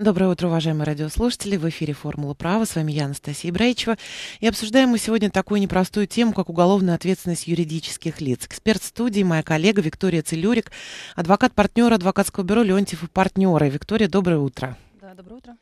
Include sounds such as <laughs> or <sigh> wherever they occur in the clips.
Доброе утро, уважаемые радиослушатели. В эфире «Формула права». С вами я, Анастасия Браичева. И обсуждаем мы сегодня такую непростую тему, как уголовная ответственность юридических лиц. Эксперт студии, моя коллега Виктория Целюрик, адвокат партнер адвокатского бюро «Леонтьев и партнеры». Виктория, доброе утро. Да, доброе утро.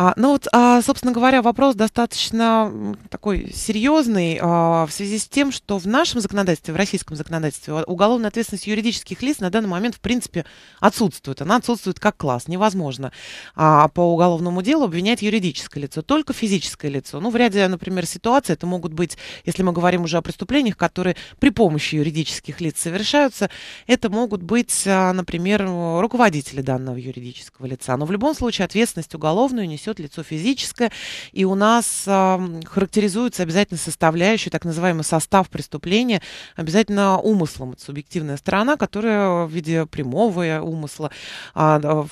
А, ну вот, а, собственно говоря, вопрос достаточно такой серьезный а, в связи с тем, что в нашем законодательстве, в российском законодательстве, а, уголовная ответственность юридических лиц на данный момент, в принципе, отсутствует. Она отсутствует как класс. Невозможно а, по уголовному делу обвинять юридическое лицо, только физическое лицо. Ну, в ряде, например, ситуаций это могут быть, если мы говорим уже о преступлениях, которые при помощи юридических лиц совершаются, это могут быть, а, например, руководители данного юридического лица. Но в любом случае ответственность уголовную несет несет, лицо физическое. И у нас характеризуется обязательно составляющая, так называемый состав преступления, обязательно умыслом. Это субъективная сторона, которая в виде прямого умысла а,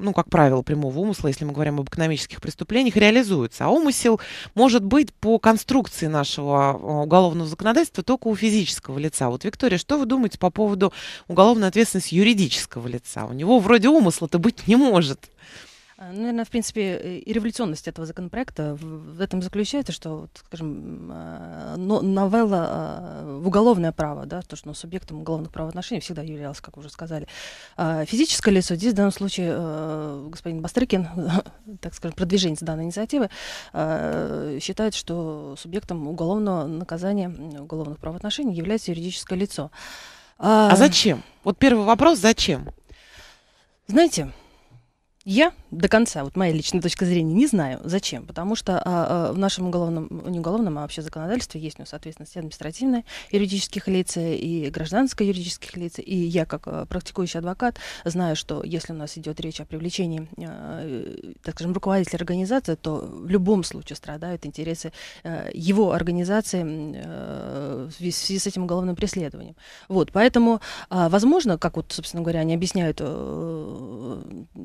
ну, как правило, прямого умысла, если мы говорим об экономических преступлениях, реализуется. А умысел может быть по конструкции нашего а, уголовного законодательства только у физического лица. Вот, Виктория, что вы думаете по поводу уголовной ответственности юридического лица? У него вроде умысла-то быть не может. Э, ну, Наверное, в принципе, и революционность этого законопроекта в этом заключается, что, вот, скажем, э, новелла э, в уголовное право, да, то, что ну, субъектом уголовных правоотношений всегда являлся, как уже сказали, а физическое лицо. Здесь в данном случае господин Бастрыкин, <laughs> так скажем, продвиженец данной инициативы, считает, что субъектом уголовного наказания уголовных правоотношений является юридическое лицо. А, а зачем? Вот первый вопрос, зачем? Знаете, я до конца, вот моя личная точка зрения, не знаю, зачем. Потому что а, а, в нашем уголовном, не уголовном, а вообще законодательстве есть, у ну, соответственно, и административное юридических лиц, и гражданское юридических лиц. И я, как а, практикующий адвокат, знаю, что если у нас идет речь о привлечении, а, так скажем, руководителя организации, то в любом случае страдают интересы а, его организации а, в связи с этим уголовным преследованием. Вот, поэтому, а, возможно, как вот, собственно говоря, они объясняют а,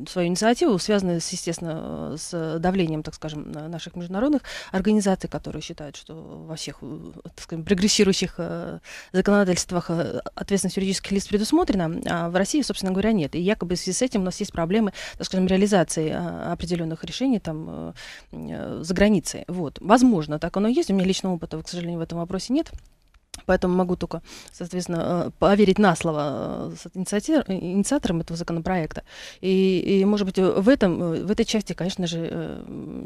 свою инициативу, связанную связано, естественно, с давлением, так скажем, наших международных организаций, которые считают, что во всех, э, так скажем, прогрессирующих э, законодательствах э, ответственность юридических лиц предусмотрена, а в России, собственно говоря, нет. И якобы в связи с этим у нас есть проблемы, так скажем, реализации а, определенных решений там за границей. Вот. Возможно, так оно есть. У меня личного опыта, к сожалению, в этом вопросе нет. Поэтому могу только, соответственно, э, поверить на слово э, э, инициаторам этого законопроекта. И, и может быть, в, этом, в этой части, конечно же,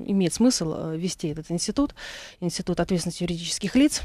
имеет смысл вести этот институт, институт ответственности юридических лиц,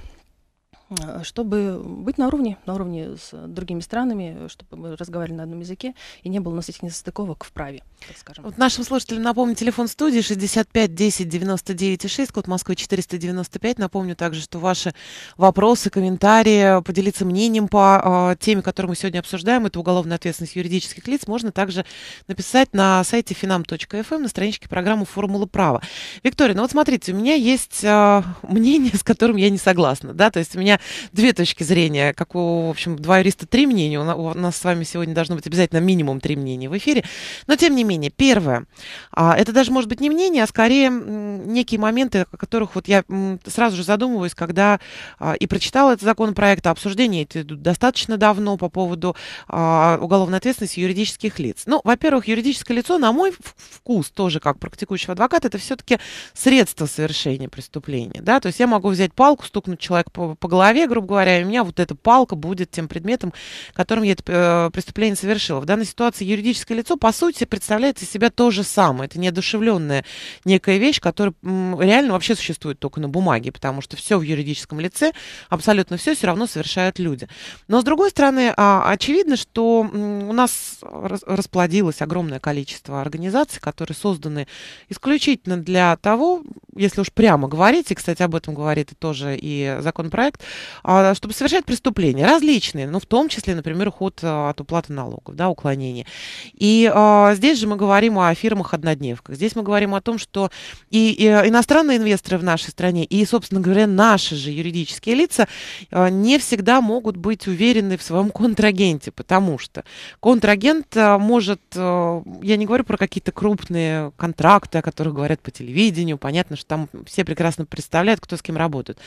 Э, чтобы быть на уровне, на уровне с другими странами, чтобы мы разговаривали на одном языке и не было у нас этих несостыковок в праве, так скажем. Вот нашим слушателям напомню, телефон студии 65 10 99 6, код Москвы 495. Напомню также, что ваши вопросы, комментарии, поделиться мнением по э, теме, которую мы сегодня обсуждаем, это уголовная ответственность юридических лиц, можно также написать на сайте finam.fm эм на страничке программы «Формула права». Виктория, ну вот смотрите, у меня есть э, <laughs> мнение, с которым я не согласна, да, то есть у меня две точки зрения. Как у, в общем, два юриста, три мнения. У нас, с вами сегодня должно быть обязательно минимум три мнения в эфире. Но, тем не менее, первое. А, это даже, может быть, не мнение, а скорее некие моменты, о которых вот я сразу же задумываюсь, когда а, и прочитала этот законопроект, а обсуждения эти идут достаточно давно по поводу а, уголовной ответственности юридических лиц. Ну, во-первых, юридическое лицо, на мой вкус, тоже как практикующего адвоката, это все-таки средство совершения преступления. Да? То есть я могу взять палку, стукнуть человека по, по голове, голове, грубо говоря, и у меня вот эта палка будет тем предметом, которым я это э, преступление совершила. В данной ситуации юридическое лицо, по сути, представляет из себя то же самое. Это неодушевленная некая вещь, которая реально вообще существует только на бумаге, потому что все в юридическом лице, абсолютно все все равно совершают люди. Но, с другой стороны, а, очевидно, что у нас расплодилось огромное количество организаций, которые созданы исключительно для того, если уж прямо говорить, и, кстати, об этом говорит и тоже и законопроект, а, чтобы совершать преступления различные, ну, в том числе, например, уход а, от уплаты налогов, да, уклонение. И а, здесь же мы говорим о фирмах-однодневках. Здесь мы говорим о том, что и, и э, иностранные инвесторы в нашей стране, и, собственно говоря, наши же юридические лица а, не всегда могут быть уверены в своем контрагенте, потому что контрагент может, я не говорю про какие-то крупные контракты, о которых говорят по телевидению, понятно, что там все прекрасно представляют, кто с кем работает.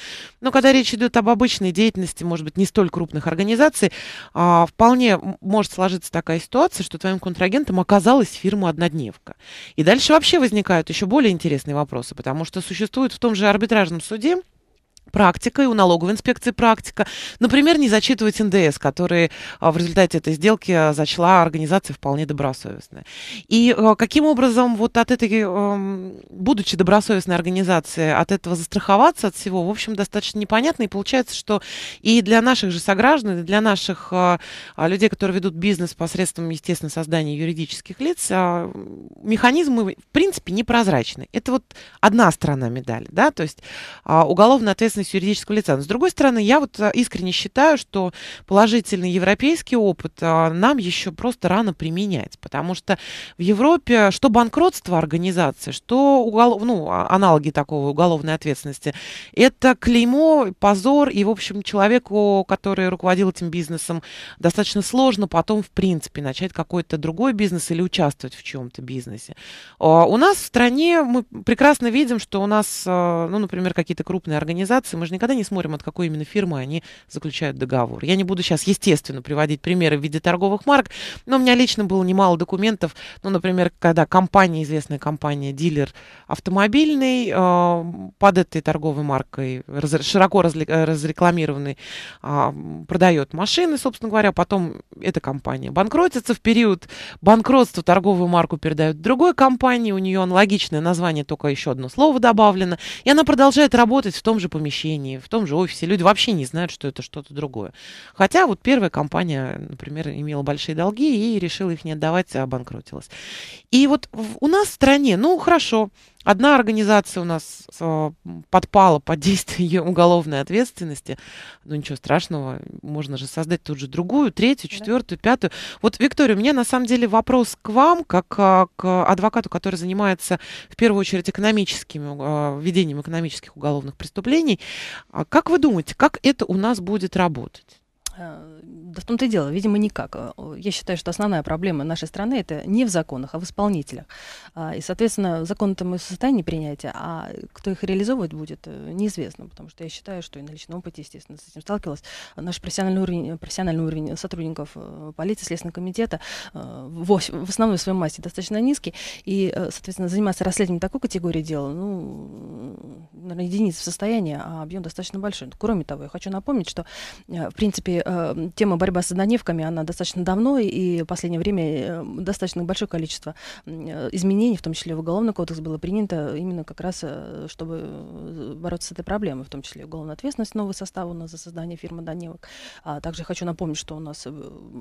Но когда речь идет об обычной деятельности, может быть, не столь крупных организаций, а, вполне может сложиться такая ситуация, что твоим контрагентом оказалась фирма «Однодневка». И дальше вообще возникают еще более интересные вопросы, потому что существует в том же арбитражном суде практика, и у налоговой инспекции практика. Например, не зачитывать НДС, который а, в результате этой сделки а, зачла организация вполне добросовестная. И а, каким образом вот от этой, эм, будучи добросовестной организацией, от этого застраховаться от всего, в общем, достаточно непонятно. И получается, что и для наших же сограждан, и для наших людей, которые ведут бизнес посредством, естественно, создания юридических лиц, механизмы, в принципе, непрозрачны. Это вот одна сторона медали, да, то есть уголовная ответственность ответственность юридического лица. Но, с другой стороны, я вот а, искренне считаю, что положительный европейский опыт а, нам еще просто рано применять, потому что в Европе что банкротство организации, что уголов... ну, а, аналоги такого уголовной ответственности, это клеймо, позор, и, в общем, человеку, который руководил этим бизнесом, достаточно сложно потом, в принципе, начать какой-то другой бизнес или участвовать в чем-то бизнесе. У нас в стране мы прекрасно видим, что у нас, ну, например, какие-то крупные организации, корпорации, мы же никогда не смотрим, от какой именно фирмы они заключают договор. Я не буду сейчас, естественно, приводить примеры в виде торговых марок, но у меня лично было немало документов, ну, например, когда компания, известная компания, дилер автомобильный, э, под этой торговой маркой, раз, широко разли, э, разрекламированный, э, продает машины, собственно говоря, потом эта компания банкротится, в период банкротства торговую марку передают другой компании, у нее аналогичное название, только еще одно слово добавлено, и она продолжает работать в том же помещении помещении, в том же офисе. Люди вообще не знают, что это что-то другое. Хотя вот первая компания, например, имела большие долги и решила их не отдавать, а обанкротилась. И вот у нас в стране, ну хорошо, Одна организация у нас э, подпала под действие <laughs> уголовной ответственности. Ну ничего страшного, можно же создать тут же другую, третью, четвертую, да. пятую. Вот, Виктория, у меня на самом деле вопрос к вам, как а, к адвокату, который занимается в первую очередь экономическим, э, ведением экономических уголовных преступлений. А как вы думаете, как это у нас будет работать? Э, да в том-то и дело, видимо, никак. Э, я считаю, что основная проблема нашей страны это не в законах, а в исполнителях. А, и, соответственно, законы-то мы в состоянии принятия, а кто их реализовывать будет, э, неизвестно, потому что я считаю, что и на личном опыте, естественно, с этим сталкивалась. Наш профессиональный уровень, профессиональный уровень сотрудников полиции, Следственного комитета в, в основной своей массе достаточно низкий, и, соответственно, заниматься расследованием такой категории дел, ну, наверное, единиц в состоянии, а объем достаточно большой. Кроме того, я хочу напомнить, что, в принципе, Э, тема борьба с однодневками, она достаточно давно, и в последнее время э, достаточно большое количество э, изменений, в том числе в Уголовный кодекс, было принято именно как раз, чтобы бороться с этой проблемой, в том числе уголовная ответственность, новый состав у нас за создание фирмы «Доневок». А также хочу напомнить, что у нас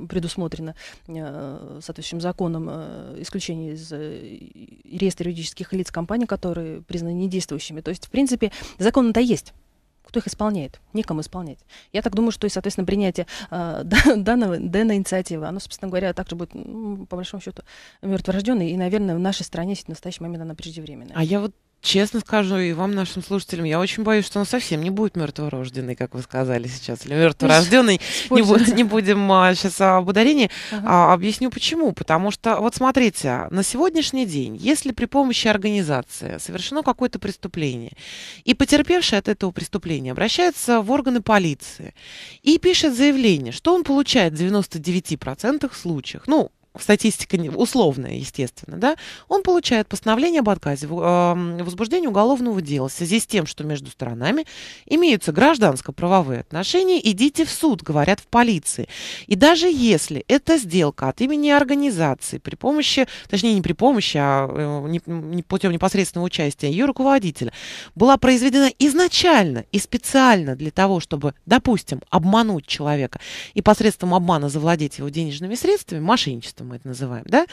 предусмотрено соответствующим законом исключение из реестра юридических лиц компаний, которые признаны недействующими. То есть, в принципе, закон это есть кто их исполняет, некому исполнять. Я так думаю, что и, соответственно, принятие э, <laughs> данного, данной инициативы, оно, собственно говоря, также будет, ну, по большому счету, мертворожденной, и, наверное, в нашей стране в настоящий момент она преждевременная. А я вот Честно скажу и вам, нашим слушателям, я очень боюсь, что он совсем не будет мертворожденный, как вы сказали сейчас, или мертворожденный. <laughs> Не, бу- не будем а, сейчас а, об ударении. Ага. А, объясню почему. Потому что, вот смотрите, на сегодняшний день, если при помощи организации совершено какое-то преступление, и потерпевший от этого преступления обращается в органы полиции и пишет заявление, что он получает в 99% случаях, ну, статистика условная, естественно, да, он получает постановление об отказе эм, в возбуждении уголовного дела в связи с тем, что между сторонами имеются гражданско-правовые отношения, идите в суд, говорят в полиции. И даже если это сделка от имени организации при помощи, точнее не при помощи, а э, не, не путем непосредственного участия ее руководителя, была произведена изначально и специально для того, чтобы, допустим, обмануть человека и посредством обмана завладеть его денежными средствами, мошенничеством, что мы это называем, да,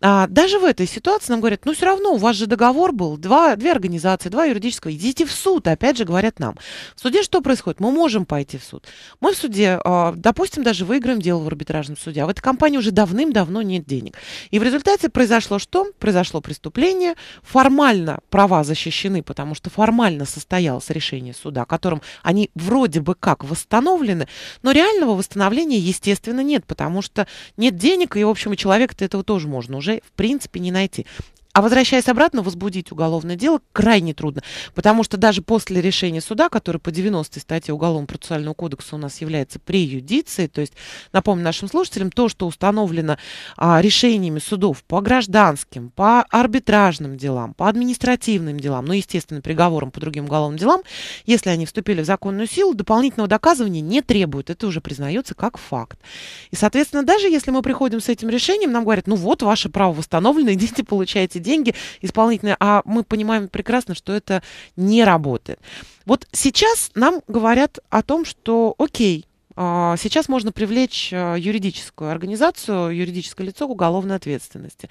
а, даже в этой ситуации нам говорят, ну все равно у вас же договор был, два, две организации, два юридического, идите в суд, опять же говорят нам. В суде что происходит? Мы можем пойти в суд. Мы в суде, а, допустим, даже выиграем дело в арбитражном суде, а в этой компании уже давным-давно нет денег. И в результате произошло что? Произошло преступление, формально права защищены, потому что формально состоялось решение суда, которым они вроде бы как восстановлены, но реального восстановления, естественно, нет, потому что нет денег, и, в общем, Поэтому человека-то этого тоже можно уже, в принципе, не найти. А возвращаясь обратно, возбудить уголовное дело крайне трудно, потому что даже после решения суда, который по 90 статье Уголовного процессуального кодекса у нас является преюдицией, то есть, напомню нашим слушателям, то, что установлено а, решениями судов по гражданским, по арбитражным делам, по административным делам, ну, естественно, приговорам по другим уголовным делам, если они вступили в законную силу, дополнительного доказывания не требуют, это уже признается как факт. И, соответственно, даже если мы приходим с этим решением, нам говорят, ну вот, ваше право восстановлено, <laughs> идите, получайте деньги исполнительные, а мы понимаем прекрасно, что это не работает. Вот сейчас нам говорят о том, что окей, а, сейчас можно привлечь а, юридическую организацию, юридическое лицо к уголовной ответственности.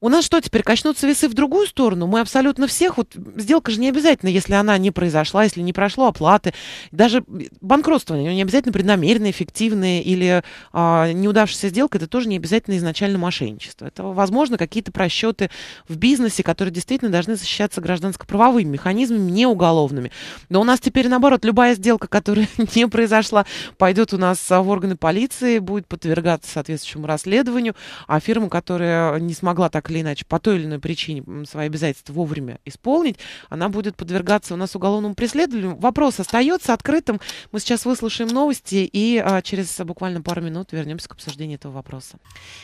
У нас что, теперь качнутся весы в другую сторону? Мы абсолютно всех, вот сделка же не обязательно, если она не произошла, если не прошло оплаты, даже банкротство не обязательно преднамеренное, эффективное или а, неудавшаяся сделка, это тоже не обязательно изначально мошенничество. Это, возможно, какие-то просчеты в бизнесе, которые действительно должны защищаться гражданско-правовыми механизмами, не уголовными. Но у нас теперь, наоборот, любая сделка, которая <laughs> не произошла по пойдет у нас в органы полиции, будет подвергаться соответствующему расследованию, а фирма, которая не смогла так или иначе по той или иной причине свои обязательства вовремя исполнить, она будет подвергаться у нас уголовному преследованию. Вопрос остается открытым. Мы сейчас выслушаем новости и а, через буквально пару минут вернемся к обсуждению этого вопроса.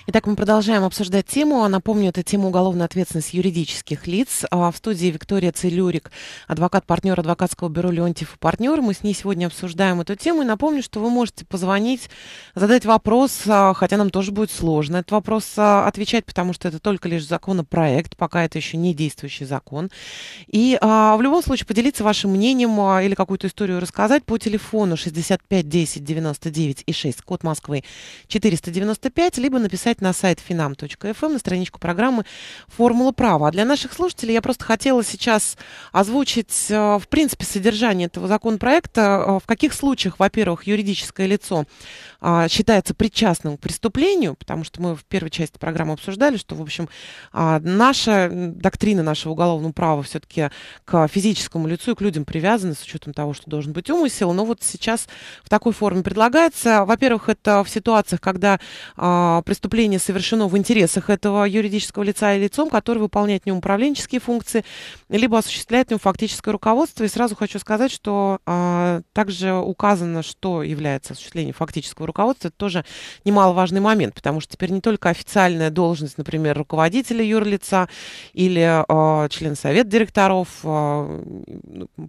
Итак, мы продолжаем обсуждать тему. А, напомню, это тема уголовной ответственности юридических лиц. А, в студии Виктория Целюрик, адвокат-партнер адвокатского бюро «Леонтьев и партнер». Мы с ней сегодня обсуждаем эту тему. И напомню, что вы можете позвонить, задать вопрос, а, хотя нам тоже будет сложно этот вопрос а, отвечать, потому что это только лишь законопроект, пока это еще не действующий закон. И а, в любом случае поделиться вашим мнением или какую-то историю рассказать по телефону 65 10 99 и 6, код Москвы 495, либо написать на сайт finam.fm эм на страничку программы «Формула права». А для наших слушателей я просто хотела сейчас озвучить, в принципе, содержание этого законопроекта, в каких случаях, во-первых, юридически юридическое лицо а, считается причастным к преступлению, потому что мы в первой части программы обсуждали, что, в общем, а, наша доктрина нашего уголовного права все-таки к физическому лицу и к людям привязана с учетом того, что должен быть умысел. Но вот сейчас в такой форме предлагается. Во-первых, это в ситуациях, когда а, преступление совершено в интересах этого юридического лица и лицом, который выполняет в нем управленческие функции, либо осуществляет в нем фактическое руководство. И сразу хочу сказать, что а, также указано, что является осуществление фактического руководства руководства, это тоже немаловажный момент, потому что теперь не только официальная должность, например, руководителя юрлица или э, член совет директоров, э,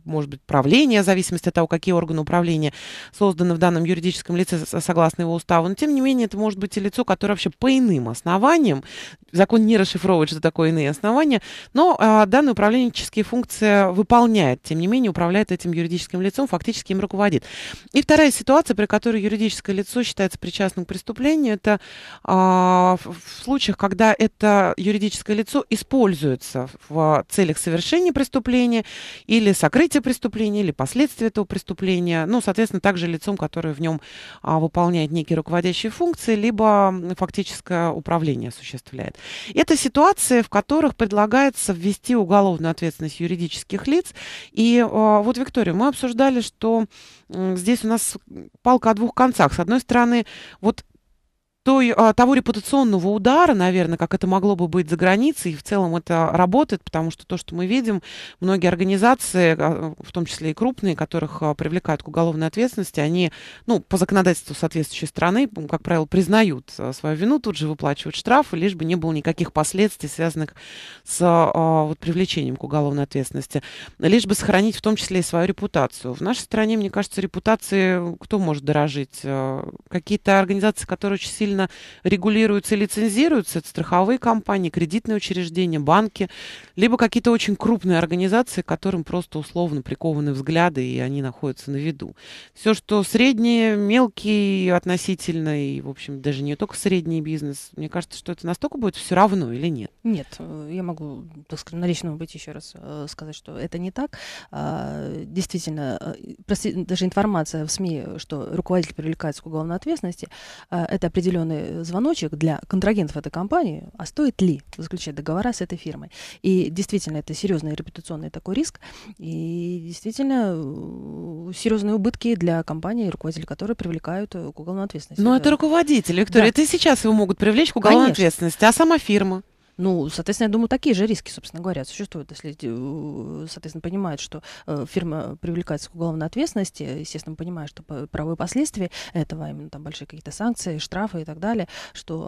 может быть, правления, в зависимости от того, какие органы управления созданы в данном юридическом лице согласно его уставу, но тем не менее это может быть и лицо, которое вообще по иным основаниям, закон не расшифровывает, что такое иные основания, но э, данные управленческие функции выполняет, тем не менее управляет этим юридическим лицом, фактически им руководит. И вторая ситуация, при которой юридическое лицо лицо считается причастным к преступлению, это а, в случаях, когда это юридическое лицо используется в а, целях совершения преступления или сокрытия преступления, или последствия этого преступления, ну, соответственно, также лицом, которое в нем а, выполняет некие руководящие функции, либо фактическое управление осуществляет. Это ситуации, в которых предлагается ввести уголовную ответственность юридических лиц. И а, вот, Виктория, мы обсуждали, что здесь у нас палка о двух концах. С одной одной стороны, вот той, а, того репутационного удара, наверное, как это могло бы быть за границей, и в целом это работает, потому что то, что мы видим, многие организации, а, в том числе и крупные, которых а, привлекают к уголовной ответственности, они, ну, по законодательству соответствующей страны, как правило, признают свою вину, тут же выплачивают штрафы, лишь бы не было никаких последствий, связанных с вот, привлечением к уголовной ответственности, лишь бы сохранить в том числе и свою репутацию. В нашей стране, мне кажется, репутации кто может дорожить? Какие-то организации, которые очень сильно отдельно регулируются и лицензируются. Это страховые компании, кредитные учреждения, банки, либо какие-то очень крупные организации, которым просто условно прикованы взгляды, и они находятся на виду. Все, что средние, мелкие относительно, и, в общем, даже не только средний бизнес, мне кажется, что это настолько будет все равно или нет? Нет, я могу, так сказать, на личном быть еще раз э, сказать, что это не так. А, действительно, э, даже информация в СМИ, что руководитель привлекается к уголовной ответственности, э, это определенно определенный звоночек для контрагентов этой компании, а стоит ли заключать договора с этой фирмой. И действительно, это серьезный репутационный такой риск, и действительно э, серьезные убытки для компании, руководителей, которой привлекают э, к уголовной ответственности. Но ну, это, это руководители, Виктория, да. это сейчас его могут привлечь к уголовной Конечно. ответственности, а сама фирма. Ну, соответственно, я думаю, такие же риски, собственно говоря, существуют, если, э, соответственно, понимают, что э, фирма привлекается к уголовной ответственности, естественно, понимая, что правовые последствия этого, именно там большие какие-то санкции, штрафы и так далее, что э,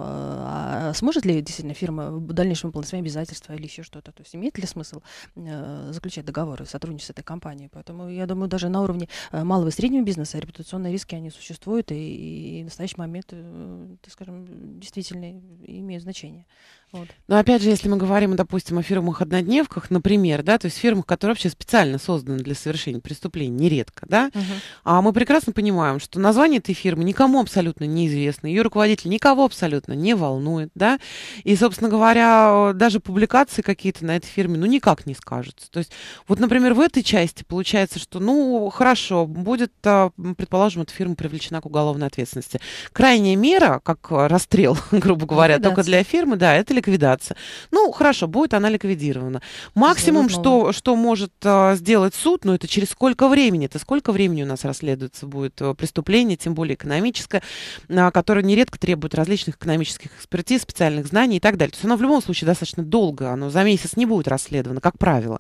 а сможет ли действительно фирма в дальнейшем выполнить свои обязательства или еще что-то, то есть имеет ли смысл заключать договоры сотрудничества с этой компанией. Поэтому я думаю, даже на уровне малого и среднего бизнеса репутационные риски, они существуют, и, и в настоящий момент, так скажем, действительно имеют значение. Вот. Но опять же, если мы говорим, допустим, о фирмах-однодневках, например, да, то есть фирмах, которые вообще специально созданы для совершения преступлений, нередко, да, угу. а мы прекрасно понимаем, что название этой фирмы никому абсолютно неизвестно, ее руководитель никого абсолютно не волнует, да, и, собственно говоря, даже публикации какие-то на этой фирме, ну, никак не скажутся. То есть, вот, например, в этой части получается, что, ну, хорошо, будет, а, предположим, эта фирма привлечена к уголовной ответственности. Крайняя мера, как а, расстрел, <laughs> грубо говоря, только для фирмы, да, это ликвидация. Ну, хорошо, будет она ликвидирована. Максимум, что, что может а, сделать суд, но ну, это через сколько времени? Это сколько времени у нас расследуется будет э, преступление, тем более экономическое, а, которое нередко требует различных экономических экспертиз, специальных знаний и так далее. То есть оно в любом случае достаточно долго, оно за месяц не будет расследовано, как правило.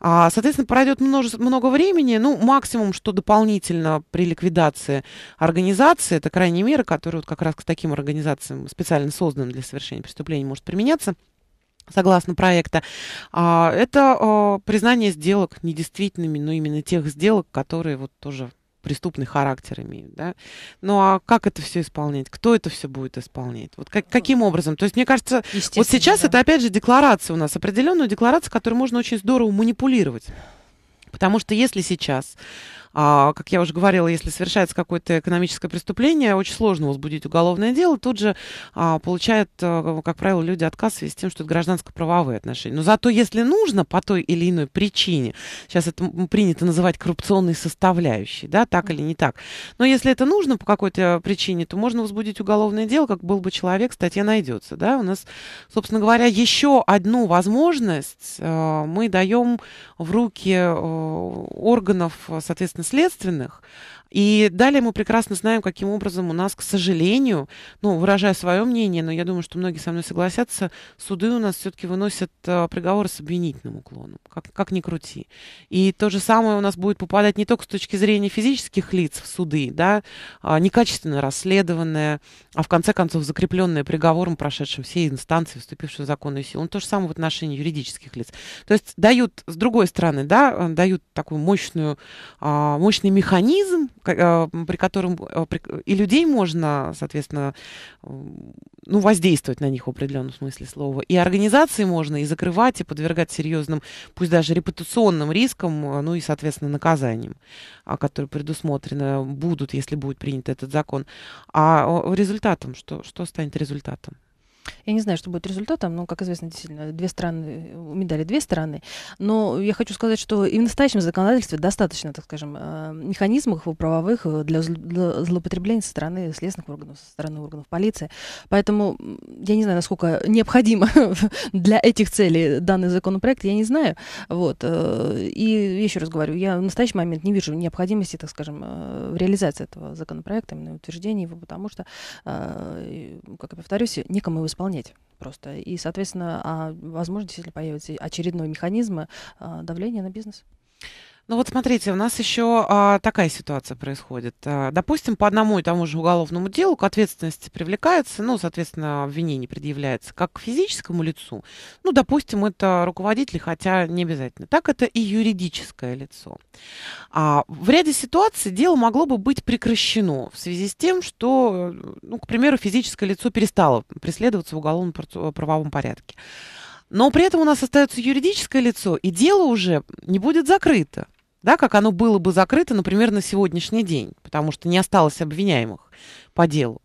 А, соответственно, пройдет множество, много времени, ну, максимум, что дополнительно при ликвидации организации, это крайние меры, которые вот как раз к таким организациям специально созданным для совершения преступлений может применяться согласно проекта, а, это а, признание сделок недействительными, но ну, именно тех сделок, которые вот тоже преступный характер имеют, да. Ну а как это все исполнять? Кто это все будет исполнять? Вот как, каким образом? То есть, мне кажется, вот сейчас да. это опять же декларация у нас, определенная декларация, которую можно очень здорово манипулировать. Потому что если сейчас а, как я уже говорила, если совершается какое-то экономическое преступление, очень сложно возбудить уголовное дело. Тут же а, получают, а, как правило, люди отказ в связи с тем, что это гражданско-правовые отношения. Но зато, если нужно, по той или иной причине, сейчас это принято называть коррупционной составляющей, да, так или не так, но если это нужно по какой-то причине, то можно возбудить уголовное дело, как был бы человек, статья найдется. Да? У нас, собственно говоря, еще одну возможность э, мы даем в руки э, органов, соответственно, наследственных, и далее мы прекрасно знаем, каким образом у нас, к сожалению, ну, выражая свое мнение, но я думаю, что многие со мной согласятся, суды у нас все-таки выносят э, приговоры с обвинительным уклоном, как, как ни крути. И то же самое у нас будет попадать не только с точки зрения физических лиц в суды, да, а, некачественно расследованное, а в конце концов закрепленное приговором, прошедшим все инстанции, вступившим в законную силу. Ну, то же самое в отношении юридических лиц. То есть дают, с другой стороны, да, э, дают такую мощную, а, мощный механизм, Э, при котором э, и людей можно, соответственно, э, ну, воздействовать на них в определенном смысле слова. И организации можно и закрывать, и подвергать серьезным, пусть даже репутационным рискам, ну и, соответственно, наказаниям, а, которые предусмотрены будут, если будет принят этот закон. А результатом, что, что станет результатом? Я не знаю, что будет результатом, но, как известно, действительно, две страны, медали две стороны. Но я хочу сказать, что и в настоящем законодательстве достаточно, так скажем, э, механизмов правовых э, для, злоупотребления со стороны следственных органов, со стороны органов полиции. Поэтому я не знаю, насколько необходимо <laughs> для этих целей данный законопроект, я не знаю. Вот. Э, и еще раз говорю, я в настоящий момент не вижу необходимости, так скажем, в реализации этого законопроекта, именно утверждения его, потому что, как я повторюсь, некому его исполнять просто. И, соответственно, а, возможно, действительно появится очередной механизм а, давления на бизнес. Ну вот смотрите, у нас еще а, такая ситуация происходит. А, допустим, по одному и тому же уголовному делу к ответственности привлекается, ну, соответственно, обвинение предъявляется как к физическому лицу, ну, допустим, это руководитель, хотя не обязательно, так это и юридическое лицо. А, в ряде ситуаций дело могло бы быть прекращено в связи с тем, что, ну, к примеру, физическое лицо перестало преследоваться в уголовном правовом порядке. Но при этом у нас остается юридическое лицо, и дело уже не будет закрыто да, как оно было бы закрыто, например, на сегодняшний день, потому что не осталось обвиняемых по делу.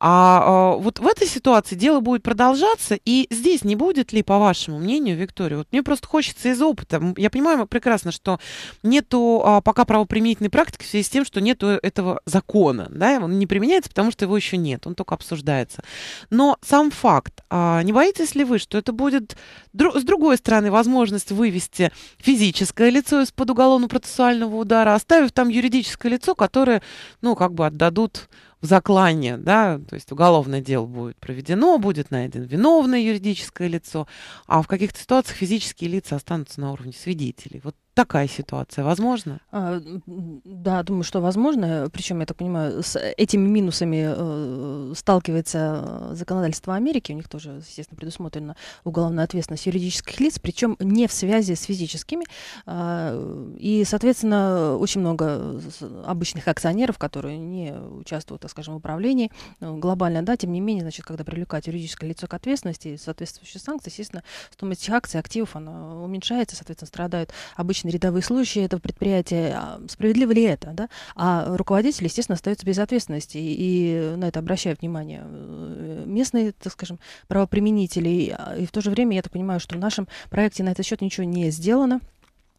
А, э, вот в этой ситуации дело будет продолжаться, и здесь не будет ли, по вашему мнению, Виктория, вот мне просто хочется из опыта, я понимаю прекрасно, что нету а, пока правоприменительной практики в связи с тем, что нету этого закона, да, он не применяется, потому что его еще нет, он только обсуждается. Но сам факт, а, не боитесь ли вы, что это будет, с другой стороны, возможность вывести физическое лицо из-под уголовно-процессуального удара, оставив там юридическое лицо, которое, ну, как бы отдадут в заклане, да, то есть уголовное дело будет проведено, будет найден виновное юридическое лицо, а в каких-то ситуациях физические лица останутся на уровне свидетелей. Вот такая ситуация возможно? А, да, думаю, что возможно. Причем, я так понимаю, с этими минусами э, сталкивается э, законодательство Америки. У них тоже, естественно, предусмотрена уголовная ответственность юридических лиц, причем не в связи с физическими. Э, и, соответственно, очень много обычных акционеров, которые не участвуют, так скажем, в управлении э, глобально, да, тем не менее, значит, когда привлекать юридическое лицо к ответственности и соответствующие санкции, естественно, стоимость этих акций, активов, она уменьшается, соответственно, страдают обычные обычные рядовые служащие этого предприятия. А, справедливо ли это? Да? А руководитель, естественно, остается без ответственности. И, на это обращаю внимание э, местные, так скажем, правоприменители. А, и в то же время я так понимаю, что в нашем проекте на этот счет ничего не сделано.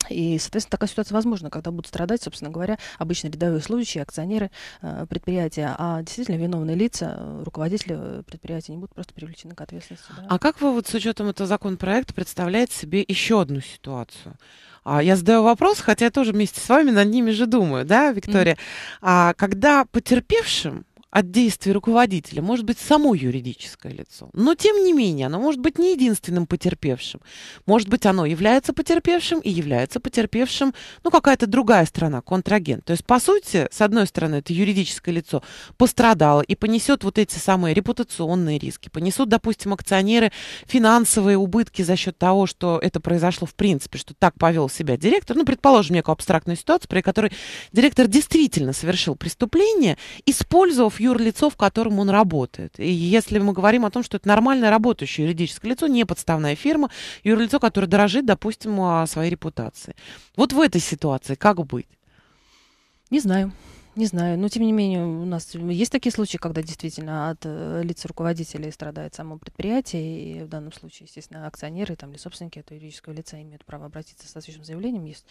И, соответственно, такая ситуация возможна, когда будут страдать, собственно говоря, обычно рядовые служащие, акционеры э, предприятия, а действительно виновные лица, э, руководители э, предприятия не будут просто привлечены к ответственности. Да? А как вы вот с учетом этого законопроекта представляете себе еще одну ситуацию? А, я задаю вопрос, хотя я тоже вместе с вами над ними же думаю, да, Виктория? Mm-hmm. А, когда потерпевшим от действий руководителя может быть само юридическое лицо. Но, тем не менее, оно может быть не единственным потерпевшим. Может быть, оно является потерпевшим и является потерпевшим, ну, какая-то другая страна, контрагент. То есть, по сути, с одной стороны, это юридическое лицо пострадало и понесет вот эти самые репутационные риски. Понесут, допустим, акционеры финансовые убытки за счет того, что это произошло в принципе, что так повел себя директор. Ну, предположим, некую абстрактную ситуацию, при которой директор действительно совершил преступление, использовав юрлицо, в котором он работает. И если мы говорим о том, что это нормальное работающее юридическое лицо, не подставная фирма, юрлицо, которое дорожит, допустим, своей репутацией. Вот в этой ситуации как быть? Не знаю. Не знаю, но тем не менее у нас есть такие случаи, когда действительно от э, лиц руководителей страдает само предприятие, и в данном случае, естественно, акционеры там, или собственники этого юридического лица имеют право обратиться с соответствующим заявлением. Есть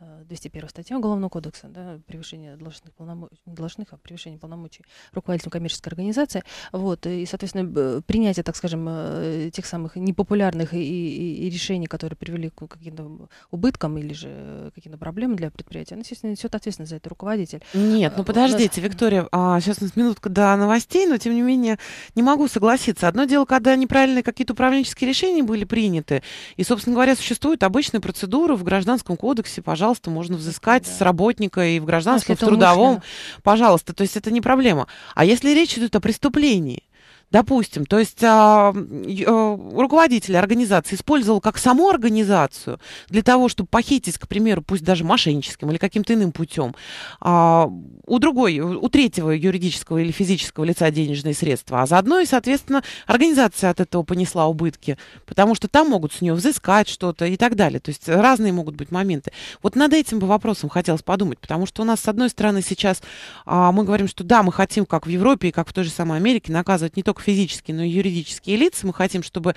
201 э, статья Уголовного кодекса, да, превышение должностных полномочий, не должных, а превышение полномочий руководителя коммерческой организации. Вот, и, соответственно, принятие, так скажем, э, тех самых непопулярных и, и, и решений, которые привели к каким-то убыткам или же каким-то проблемам для предприятия, ну, естественно, несет ответственность за это руководитель. Нет, нет, ну подождите, нас... Виктория, а, сейчас у нас минутка до новостей, но тем не менее не могу согласиться. Одно дело, когда неправильные какие-то управленческие решения были приняты, и, собственно говоря, существует обычная процедура в Гражданском кодексе, пожалуйста, можно взыскать да. с работника и в а Гражданском, а в трудовом, умышленно. пожалуйста, то есть это не проблема. А если речь идет о преступлении, допустим, то есть а, а, руководитель организации использовал как саму организацию для того, чтобы похитить, к примеру, пусть даже мошенническим или каким-то иным путем, а, у другой, у третьего юридического или физического лица денежные средства, а заодно и, соответственно, организация от этого понесла убытки, потому что там могут с нее взыскать что-то и так далее. То есть разные могут быть моменты. Вот над этим бы вопросом хотелось подумать, потому что у нас, с одной стороны, сейчас а, мы говорим, что да, мы хотим, как в Европе и как в той же самой Америке, наказывать не только только физические, но и юридические лица. Мы хотим, чтобы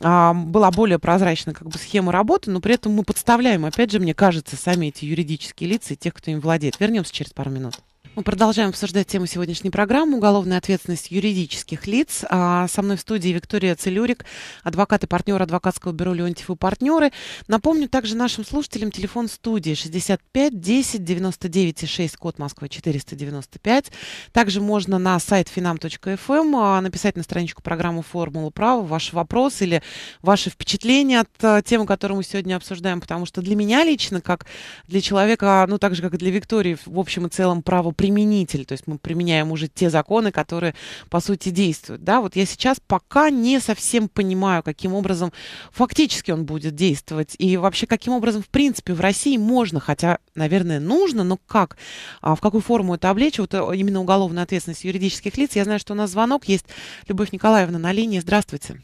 а, была более прозрачна как бы схема работы, но при этом мы подставляем, опять же, мне кажется, сами эти юридические лица и тех, кто им владеет. Вернемся через пару минут. Мы продолжаем обсуждать тему сегодняшней программы «Уголовная ответственность юридических лиц». А со мной в студии Виктория Целюрик, адвокат и партнер адвокатского бюро «Леонтьев и партнеры». Напомню также нашим слушателям телефон студии 65 10 99 6, код Москвы 495. Также можно на сайт finam.fm эм, а, написать на страничку программу «Формула права» ваш вопрос или ваши впечатления от а, темы, которую мы сегодня обсуждаем, потому что для меня лично, как для человека, а, ну так же, как и для Виктории, в общем и целом право законоприменитель, то есть мы применяем уже те законы, которые, по сути, действуют. Да? Вот я сейчас пока не совсем понимаю, каким образом фактически он будет действовать и вообще каким образом, в принципе, в России можно, хотя, наверное, нужно, но как, а в какую форму это облечь, вот э, именно уголовная ответственность юридических лиц. Я знаю, что у нас звонок есть. Любовь Николаевна на линии. Здравствуйте.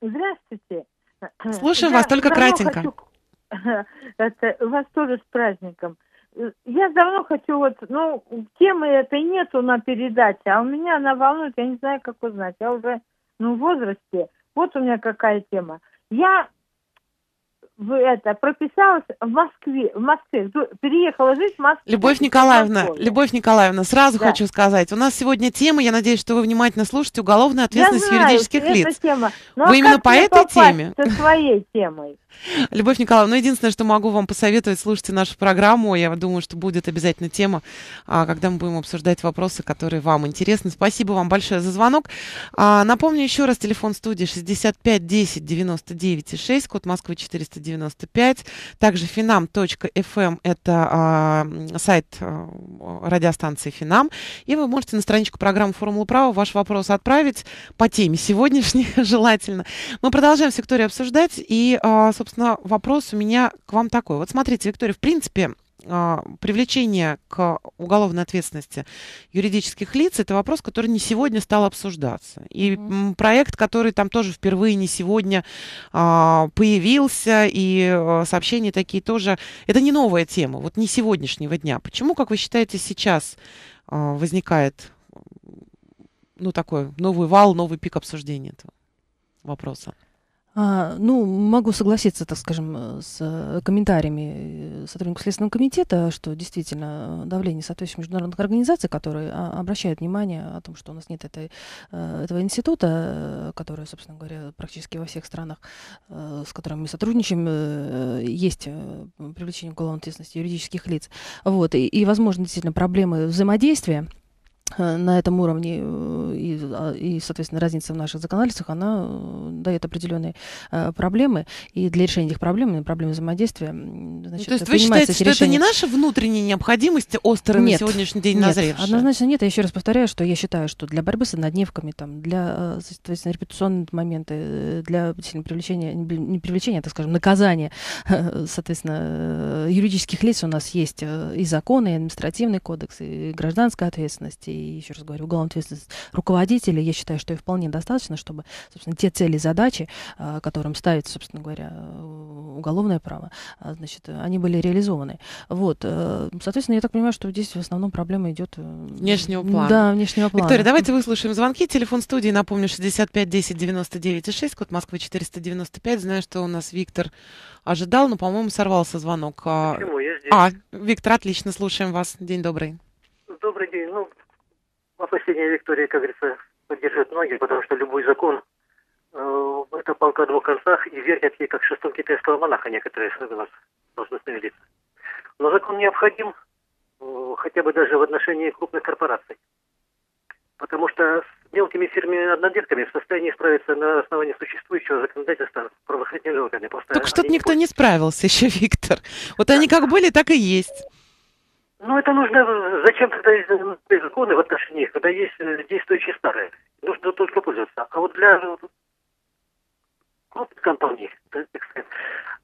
Здравствуйте. Слушаем да, вас только кратенько. Хочу... <laughs> Это, вас тоже с праздником я давно хочу вот, ну, темы этой нету на передаче, а у меня она волнует, я не знаю, как узнать. Я уже, ну, в возрасте. Вот у меня какая тема. Я в это прописалась в Москве, в Москве, переехала жить в Москве. Любовь Николаевна, Любовь Николаевна, сразу да. хочу сказать, у нас сегодня тема, я надеюсь, что вы внимательно слушаете, уголовная ответственность я знаю, юридических лиц. Тема. Но ну, вы а именно по этой теме? Со своей темой. Любовь Николаевна, ну, единственное, что могу вам посоветовать, слушайте нашу программу. Я думаю, что будет обязательно тема, а, когда мы будем обсуждать вопросы, которые вам интересны. Спасибо вам большое за звонок. А, напомню еще раз, телефон студии 65 10 99 6, код Москвы 495. Также finam.fm эм – это а, сайт радиостанции Финам. И вы можете на страничку программы «Формула права» ваш вопрос отправить по теме сегодняшней <laughs> желательно. Мы продолжаем с Викторией обсуждать и собственно, вопрос у меня к вам такой. Вот смотрите, Виктория, в принципе, а, привлечение к уголовной ответственности юридических лиц это вопрос, который не сегодня стал обсуждаться. И проект, который там тоже впервые не сегодня а, появился, и а, сообщения такие тоже, это не новая тема, вот не сегодняшнего дня. Почему, как вы считаете, сейчас возникает ну, такой новый вал, новый пик обсуждения этого вопроса? А, ну, могу согласиться, так скажем, э, с э, комментариями э, сотрудников Следственного комитета, что действительно давление соответствующих международных организаций, которые а, обращают внимание о том, что у нас нет этой, этого института, который, собственно говоря, практически во всех странах, с которыми мы сотрудничаем, есть привлечение к уголовной ответственности юридических лиц. Вот, и, и возможно, действительно, проблемы взаимодействия Э, на этом уровне э, и, а, и, соответственно, разница в наших законодательствах, она э, дает определенные проблемы. И для решения этих проблем, проблемы взаимодействия, значит, ну, То есть вы считаете, что решения... это не наша внутренняя необходимость, острая нет, на сегодняшний день нет, однозначно нет. Я еще раз повторяю, что я считаю, что для борьбы с однодневками, там, для, соответственно, репутационные моменты, для сильно привлечения, не привлечения, а, так скажем, наказания, <laughs> соответственно, юридических лиц у нас есть и законы, и административный кодекс, и гражданская ответственность, еще раз говорю, уголовная ответственность руководителя, я считаю, что ее вполне достаточно, чтобы, собственно, те цели и задачи, а, которым ставится, собственно говоря, э, уголовное право, а, значит, они были реализованы. Вот. Э, соответственно, я так понимаю, что здесь в основном проблема идет... Э, внешнего плана. Да, внешнего плана. Виктория, давайте выслушаем звонки. Телефон студии, напомню, 65 10 99 6, код Москвы 495. Знаю, что у нас Виктор ожидал, но, по-моему, сорвался звонок. А, Почему? Я здесь. А, Виктор, отлично, слушаем вас. День добрый. Добрый день. Ну, а последняя Виктория, как говорится, поддерживает многие, потому что любой закон э, это полка двух концах, и верят ей, как шестом китайского монаха некоторые среди нас должностные лица. Но закон необходим э, хотя бы даже в отношении крупных корпораций. Потому что с мелкими фирмами, однодетками в состоянии справиться на основании существующего законодательства правоохранительные органы. Просто Только что-то никто не справился еще, <laughs> Виктор. Вот они как были, так и есть. Ну, это нужно... Зачем тогда законы в отношении их, когда есть э, действующие старые? Нужно только пользоваться. А вот для крупных компаний,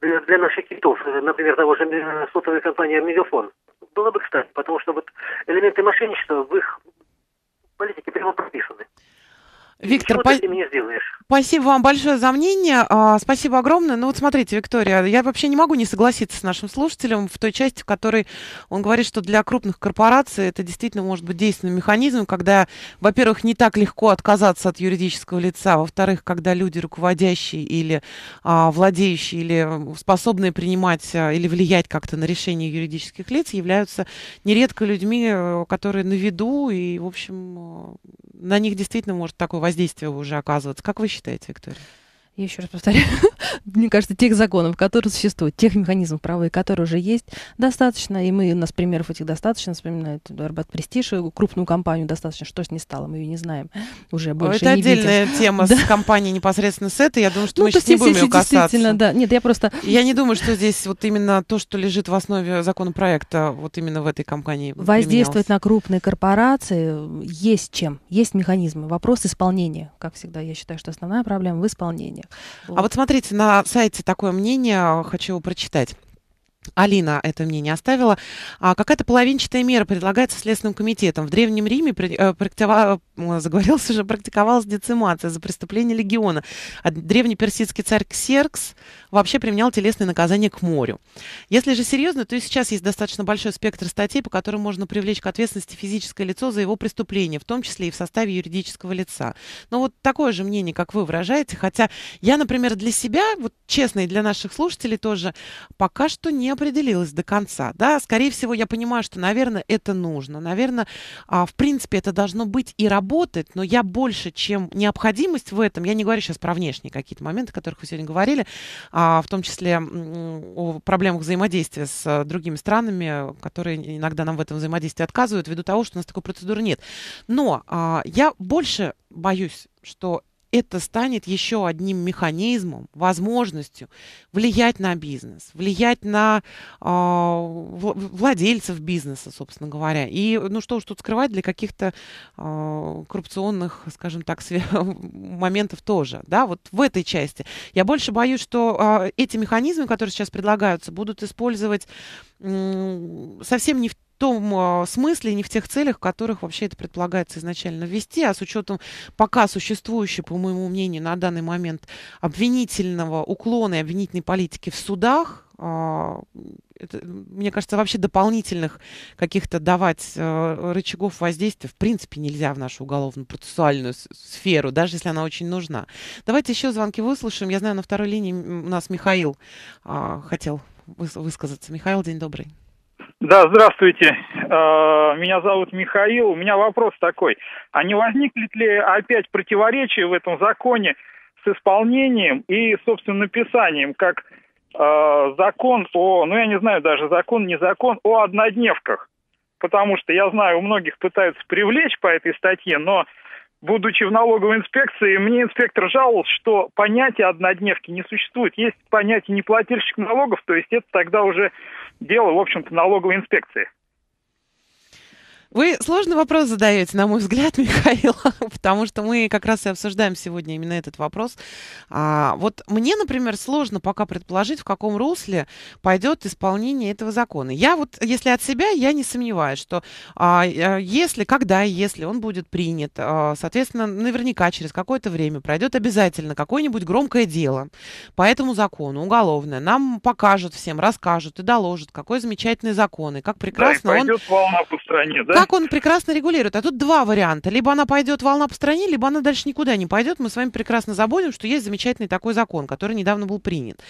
для, для наших китов, э, например, того же э, сотовой компании «Мегафон», было бы кстати, потому что вот элементы мошенничества в их политике прямо прописаны. Виктор, по... ты мне сделаешь? Спасибо вам большое за мнение. А, спасибо огромное. Ну вот смотрите, Виктория, я вообще не могу не согласиться с нашим слушателем в той части, в которой он говорит, что для крупных корпораций это действительно может быть действенным механизмом, когда, во-первых, не так легко отказаться от юридического лица, во-вторых, когда люди руководящие или а, владеющие или способные принимать а, или влиять как-то на решение юридических лиц являются нередко людьми, э, которые на виду и, в общем, э, на них действительно может такой возникнуть воздействие уже оказываться. Как вы считаете, Виктория? я еще раз повторяю, <laughs> мне кажется, тех законов, которые существуют, тех механизмов правовых, которые уже есть, достаточно, и мы, у нас примеров этих достаточно, вспоминают Арбат Престиж, э, крупную компанию достаточно, что с ней стало, мы ее не знаем, уже больше Это не отдельная видим. <laughs> тема да. с компанией непосредственно с этой, я думаю, что ну, мы сейчас не будем ее касаться. действительно, да, нет, я просто... Я не думаю, что здесь вот именно то, что лежит в основе законопроекта, вот именно в этой компании Воздействовать на крупные корпорации э, есть чем, есть механизмы, вопрос исполнения, как всегда, я считаю, что основная проблема в исполнении. Вот. А вот смотрите, на сайте такое мнение, а, хочу его прочитать. Алина это мнение оставила. А какая-то половинчатая мера предлагается Следственным комитетом. В Древнем Риме э, практикова... заговорился же, практиковалась децимация за преступление легиона. А древнеперсидский царь Ксеркс вообще применял телесные наказания к морю. Если же серьезно, то и сейчас есть достаточно большой спектр статей, по которым можно привлечь к ответственности физическое лицо за его преступление, в том числе и в составе юридического лица. Но вот такое же мнение, как вы выражаете, хотя я, например, для себя, вот честно, и для наших слушателей тоже, пока что не определилась до конца. Да, скорее всего, я понимаю, что, наверное, это нужно. Наверное, а, в принципе, это должно быть и работать, но я больше, чем необходимость в этом, я не говорю сейчас про внешние какие-то моменты, о которых вы сегодня говорили, а, в том числе о проблемах взаимодействия с э, другими странами, которые иногда нам в этом взаимодействии отказывают, ввиду того, что у нас такой процедуры нет. Но а, я больше боюсь, что это станет еще одним механизмом, возможностью влиять на бизнес, влиять на э, владельцев бизнеса, собственно говоря. И ну что уж тут скрывать, для каких-то э, коррупционных, скажем так, <laughs> моментов тоже. Да, вот в этой части. Я больше боюсь, что э, эти механизмы, которые сейчас предлагаются, будут использовать совсем не в том а, смысле, не в тех целях, в которых вообще это предполагается изначально ввести, а с учетом пока существующей, по моему мнению, на данный момент обвинительного уклона и обвинительной политики в судах, а, это, мне кажется, вообще дополнительных каких-то давать а, рычагов воздействия в принципе нельзя в нашу уголовно-процессуальную сферу, даже если она очень нужна. Давайте еще звонки выслушаем. Я знаю, на второй линии у нас Михаил хотел высказаться. Михаил, день добрый. Да, здравствуйте. А, меня зовут Михаил. У меня вопрос такой. А не возникли ли опять противоречия в этом законе с исполнением и, собственно, написанием, как а, закон о, ну я не знаю даже, закон, не закон, о однодневках? Потому что я знаю, у многих пытаются привлечь по этой статье, но будучи в налоговой инспекции, мне инспектор жаловался, что понятия однодневки не существует. Есть понятие неплательщик налогов, то есть это тогда уже дело, в общем-то, налоговой инспекции. Вы сложный вопрос задаете, на мой взгляд, <laughs> Михаил, потому что мы как раз и обсуждаем сегодня именно этот вопрос. А, вот мне, например, сложно пока предположить, в каком русле пойдет исполнение этого закона. Я вот, если от себя, я не сомневаюсь, что а, э, если, когда и если он будет принят, а, соответственно, наверняка через какое-то время пройдет обязательно какое-нибудь громкое дело по этому закону, уголовное. Нам покажут всем, расскажут и доложат, какой замечательный закон и как прекрасно да, и пойдет он... волна по стране, да? он прекрасно регулирует. А тут два варианта. Либо она пойдет волна по стране, либо она дальше никуда не пойдет. Мы с вами прекрасно забудем, что есть замечательный такой закон, который недавно был принят.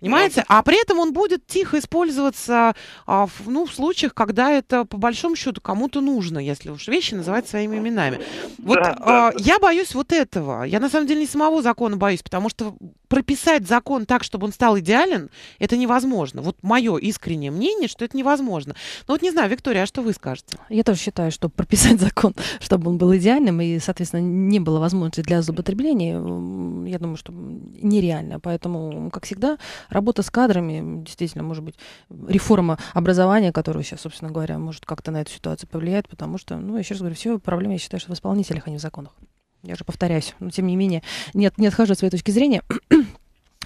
Понимаете? А при этом он будет тихо использоваться а, в, ну, в случаях, когда это по большому счету кому-то нужно, если уж вещи называть своими именами. Вот да, да, а, я боюсь вот этого. Я на самом деле не самого закона боюсь, потому что прописать закон так, чтобы он стал идеален, это невозможно. Вот мое искреннее мнение, что это невозможно. Но ну, вот не знаю, Виктория, а что вы скажете? Я тоже считаю, что прописать <laughs> закон, чтобы он был идеальным и, соответственно, не было возможности для злоупотребления, э, я думаю, что нереально. Поэтому, как всегда, работа с кадрами, действительно, может быть, реформа образования, которую сейчас, собственно говоря, может как-то на эту ситуацию повлиять, потому что, ну, еще раз говорю, все проблемы, я считаю, что в исполнителях, а не в законах. Я же повторяюсь, но тем не менее, нет, не отхожу от своей точки зрения. <clears throat>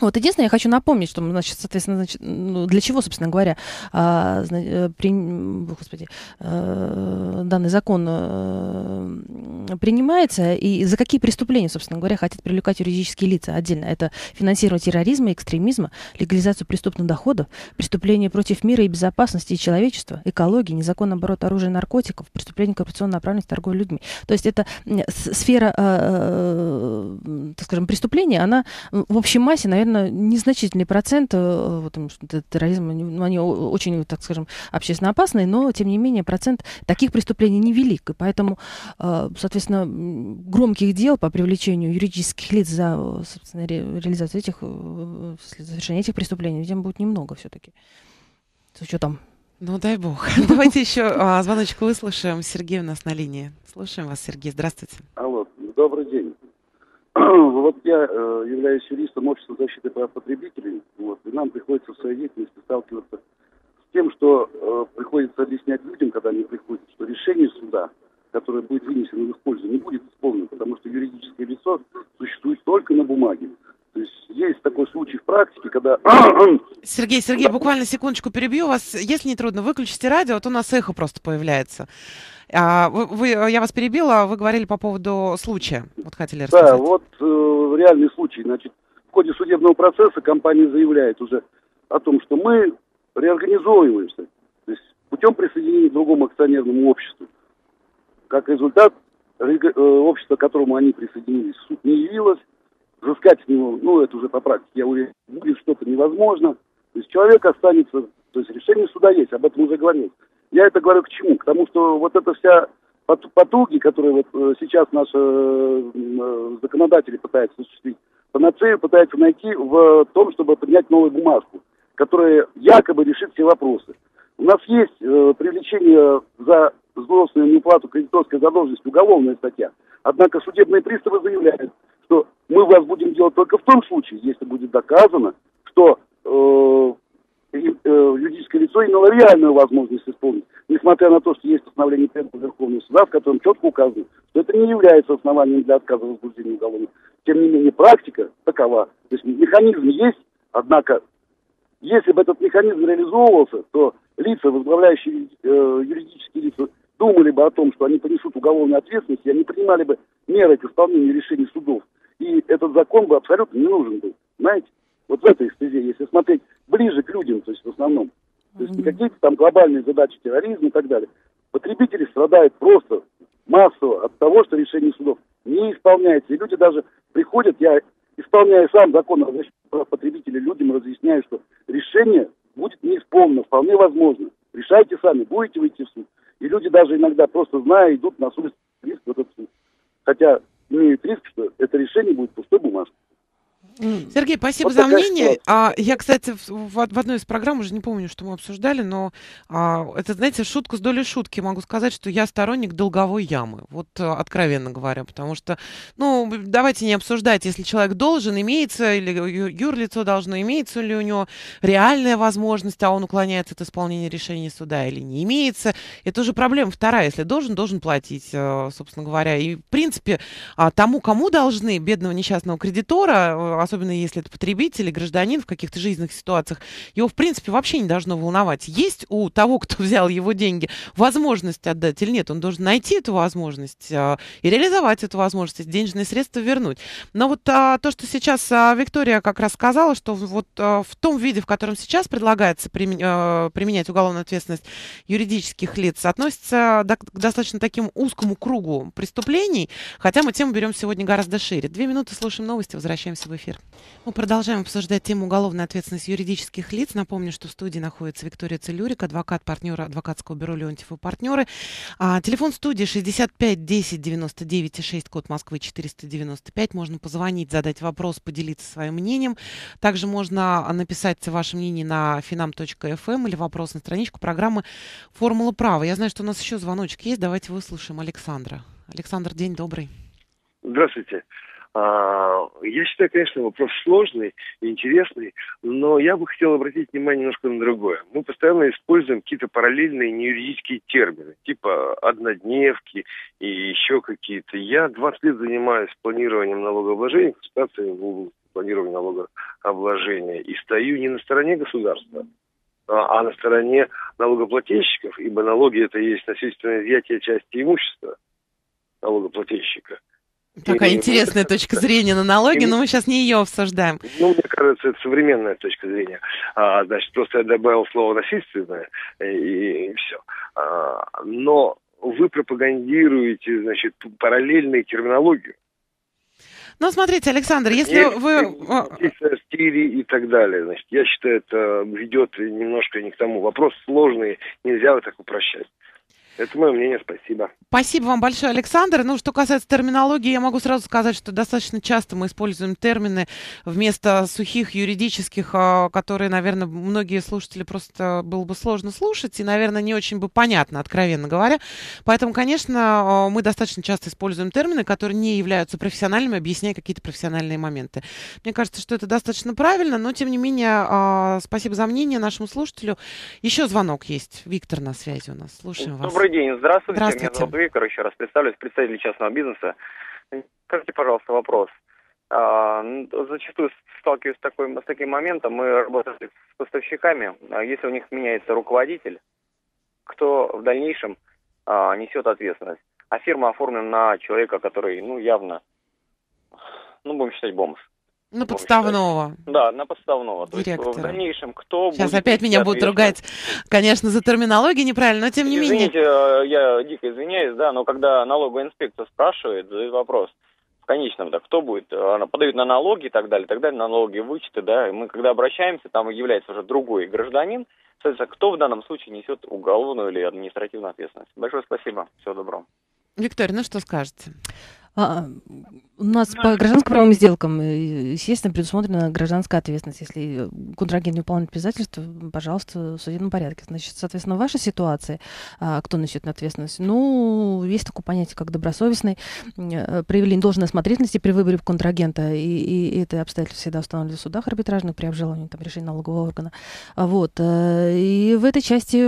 Вот, единственное, я хочу напомнить, что, значит, соответственно, значит, ну, для чего, собственно говоря, а, э, при, господи, а, данный закон а, принимается, и за какие преступления, собственно говоря, хотят привлекать юридические лица отдельно? Это финансирование терроризма, экстремизма, легализацию преступных доходов, преступления против мира и безопасности и человечества, экологии, незаконный оборот оружия и наркотиков, преступления коррупционной направленности торговли людьми. То есть это сфера, а, а, так скажем, преступления, она в общей массе, наверное, наверное, незначительный процент э, потому что они ну, очень, так скажем, общественно опасные, но, тем не менее, процент таких преступлений невелик. И поэтому, э, соответственно, громких дел по привлечению юридических лиц за э, собственно, реализацию этих, совершение этих преступлений, видимо, будет немного все-таки. С учетом ну, дай бог. <laughs> Давайте еще а, звоночку выслушаем. Сергей у нас на линии. Слушаем вас, Сергей. Здравствуйте. Алло, добрый день. <clears throat> Вот я э, являюсь юристом Общества защиты прав потребителей, вот, и нам приходится в своей деятельности сталкиваться с тем, что э, приходится объяснять людям, когда они приходят, что решение суда, которое будет вынесено в их пользу, не будет исполнено, потому что юридическое лицо существует только на бумаге. То есть есть такой случай в практике, когда... <clears throat> Сергей, Сергей, буквально секундочку перебью вас. Если не трудно, выключите радио, а то у нас эхо просто появляется. А, вы, я вас перебила, а вы говорили по поводу случая. Вот хотели рассказать. Да, вот э, реальный случай. Значит, в ходе судебного процесса компания заявляет уже о том, что мы реорганизовываемся. То есть путем присоединения к другому акционерному обществу. Как результат, э, общество, к которому они присоединились, суд не явилось, взыскать с него, ну, это уже по практике, я уверен, будет что-то невозможно. То есть человек останется, то есть решение суда есть, об этом уже говорил. Я это говорю к чему? К тому, что вот эта вся потуги, которые вот э, сейчас наши э, законодатели пытаются осуществить, панацею пытаются найти в том, чтобы принять новую бумажку, которая якобы решит все вопросы. У нас есть э, привлечение за взрослую неуплату кредиторской задолженности, уголовная статья. Однако судебные приставы заявляют, что мы вас будем делать только в том случае, если будет доказано, что э, э юридическое лицо имело реальную возможность исполнить, несмотря на то, что есть постановление Первого Верховного Суда, в котором четко указано, что это не является основанием для отказа в возбуждении уголовного. Тем не менее, практика такова. То есть механизм есть, однако, если бы этот механизм реализовывался, то лица, возглавляющие э, юридические лица, думали бы о том, что они понесут уголовную ответственность, и они принимали бы меры к исполнению решений судов. И этот закон бы абсолютно не нужен был. Знаете, вот в этой стезе, если смотреть ближе к людям, то есть в основном, то есть не какие-то там глобальные задачи терроризма и так далее. Потребители страдают просто массово от того, что решение судов не исполняется. И люди даже приходят, я исполняю сам закон о защите потребителей людям, разъясняю, что решение будет не исполнено, вполне возможно. Решайте сами, будете выйти в суд, и люди даже иногда просто зная, идут на улицу риск, хотя имеют риск, что это решение будет пустой бумажкой. Сергей, спасибо вот за мнение. Ситуация. А, я, кстати, в, в одной из программ, уже не помню, что мы обсуждали, но а, это, знаете, шутка с долей шутки. Могу сказать, что я сторонник долговой ямы. Вот э, откровенно говоря, потому что, ну, давайте не обсуждать, если человек должен, имеется или юрлицо должно, имеется ли у него реальная возможность, а он уклоняется от исполнения решения суда или не имеется. Это уже проблема вторая. Если должен, должен платить, э, собственно говоря. И, в принципе, а, тому, кому должны бедного несчастного кредитора, э, особенно если это потребитель и гражданин в каких-то жизненных ситуациях, его, в принципе, вообще не должно волновать. Есть у того, кто <laughs> взял его деньги, возможность отдать или нет. Он должен найти эту возможность э, и реализовать эту возможность, денежные средства вернуть. Но вот э, то, что сейчас э, Виктория как раз сказала, что вот э, в том виде, в котором сейчас предлагается примен, э, применять уголовную ответственность юридических лиц, относится до, к достаточно таким узкому кругу преступлений, хотя мы тему берем сегодня гораздо шире. Две минуты слушаем новости, возвращаемся в эфир теперь. Мы продолжаем обсуждать тему уголовной ответственности юридических лиц. Напомню, что в студии находится Виктория Целюрик, адвокат партнера адвокатского бюро Леонтьев и партнеры. А, телефон студии 65 10 99 6, код Москвы 495. Можно позвонить, задать вопрос, поделиться своим мнением. Также можно написать ваше мнение на finam.fm эм или вопрос на страничку программы «Формула права». Я знаю, что у нас еще звоночек есть. Давайте выслушаем Александра. Александр, день добрый. Здравствуйте. А, я считаю, конечно, вопрос сложный и интересный, но я бы хотел обратить внимание немножко на другое. Мы постоянно используем какие-то параллельные неюридические термины, типа однодневки и еще какие-то. Я 20 лет занимаюсь планированием налогообложения, консультацией в области ну, планирования налогообложения и стою не на стороне государства, а, а на стороне налогоплательщиков, ибо налоги – это и есть насильственное изъятие части имущества налогоплательщика – Такая интересная точка зрения на налоги, но мы сейчас не ее обсуждаем. Ну, мне кажется, это современная точка зрения. А, значит, просто я добавил слово насильственное, и, и все. А, но вы пропагандируете, значит, параллельную терминологию. Ну, смотрите, Александр, если Нет, вы... Э, Стили и так далее. Значит, я считаю, это ведет немножко не к тому. Вопрос сложный, нельзя вот так упрощать. Это мое мнение, спасибо. Спасибо вам большое, Александр. Ну, что касается терминологии, я могу сразу сказать, что достаточно часто мы используем термины вместо сухих юридических, а, которые, наверное, многие слушатели просто было бы сложно слушать и, наверное, не очень бы понятно, откровенно говоря. Поэтому, конечно, а, мы достаточно часто используем термины, которые не являются профессиональными, объясняя какие-то профессиональные моменты. Мне кажется, что это достаточно правильно, но, тем не менее, а, спасибо за мнение нашему слушателю. Еще звонок есть. Виктор на связи у нас. Слушаем вас. Добрый Добрый день, здравствуйте. здравствуйте. Меня зовут Виктор, еще раз представлюсь, представитель частного бизнеса. Скажите, пожалуйста, вопрос. А, зачастую сталкиваюсь с, такой, с таким моментом. Мы работаем с поставщиками. А если у них меняется руководитель, кто в дальнейшем а, несет ответственность? А фирма оформлена на человека, который, ну, явно, ну, будем считать, бомж. На ну, подставного. Да, на подставного. Директора. То есть в дальнейшем кто Сейчас будет опять меня будут ругать, конечно, за терминологию неправильно, но тем не Извините, менее. Э, я дико извиняюсь, да, но когда налоговая инспекция спрашивает, задает вопрос, в конечном, да, кто будет, э, она подает на налоги и так далее, и так далее, налоги, вычеты, да, и мы когда обращаемся, там является уже другой гражданин, соответственно, кто в данном случае несет уголовную или административную ответственность. Большое спасибо, всего доброго. Виктория, ну что скажете? А, у нас по гражданским правовым сделкам, э, естественно, предусмотрена гражданская ответственность. Если э, контрагент не выполняет обязательства, пожалуйста, в судебном порядке. Значит, соответственно, ваша ситуация, а, кто несет ответственность? Ну, есть такое понятие, как добросовестный, э, проявление должной осмотрительности при выборе контрагента, и, и это обстоятельство всегда установлено в судах арбитражных при обжаловании там, решения налогового органа. Вот. И в этой части,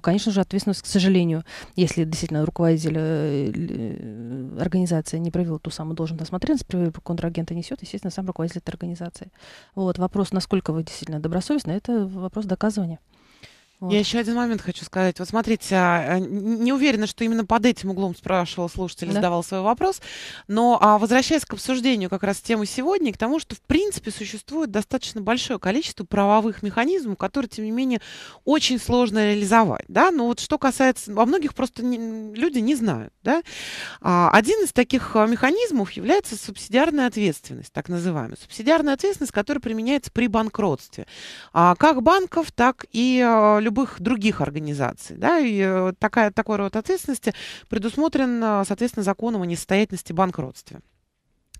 конечно же, ответственность, к сожалению, если действительно руководитель организации не провел ту самую должность, должен насмотренность при контрагента несет, естественно, сам руководитель этой организации. Вот, вопрос, насколько вы действительно добросовестны, это вопрос доказывания. Вот. Я еще один момент хочу сказать. Вот смотрите, а, а, не уверена, что именно под этим углом спрашивал слушатель, да. задавал свой вопрос, но а, возвращаясь к обсуждению как раз темы сегодня, к тому, что в принципе существует достаточно большое количество правовых механизмов, которые, тем не менее, очень сложно реализовать. Да? Но вот что касается, во многих просто не, люди не знают. Да? А, один из таких а, механизмов является субсидиарная ответственность, так называемая. Субсидиарная ответственность, которая применяется при банкротстве. А, как банков, так и любых любых других организаций. Да? И э, такая, такой род ответственности предусмотрен, э, соответственно, законом о несостоятельности банкротстве.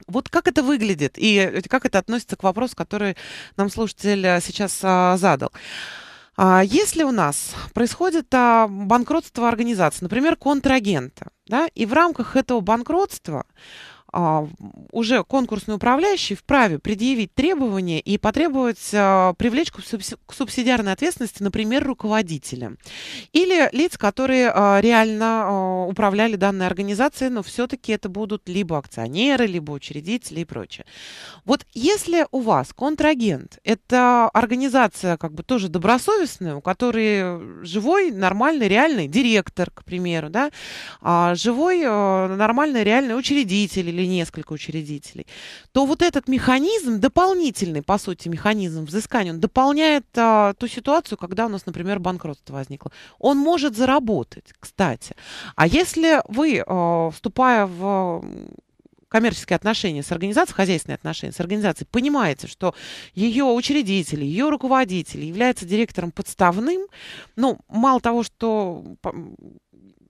Вот как это выглядит и э, как это относится к вопросу, который нам слушатель сейчас задал. А если у нас происходит а, банкротство организации, например, контрагента, да, и в рамках этого банкротства а, уже конкурсный управляющий вправе предъявить требования и потребовать а, привлечь к субсидиарной ответственности, например, руководителя или лиц, которые а, реально управляли данной организацией, но все-таки это будут либо акционеры, либо учредители и прочее. Вот если у вас контрагент, это организация как бы тоже добросовестная, у которой живой, нормальный, реальный директор, к примеру, да, живой, нормальный, реальный учредитель или или несколько учредителей, то вот этот механизм, дополнительный, по сути, механизм взыскания, он дополняет а, ту ситуацию, когда у нас, например, банкротство возникло. Он может заработать, кстати. А если вы, а, вступая в коммерческие отношения с организацией, хозяйственные отношения с организацией, понимаете, что ее учредитель, ее руководитель является директором подставным, ну, мало того, что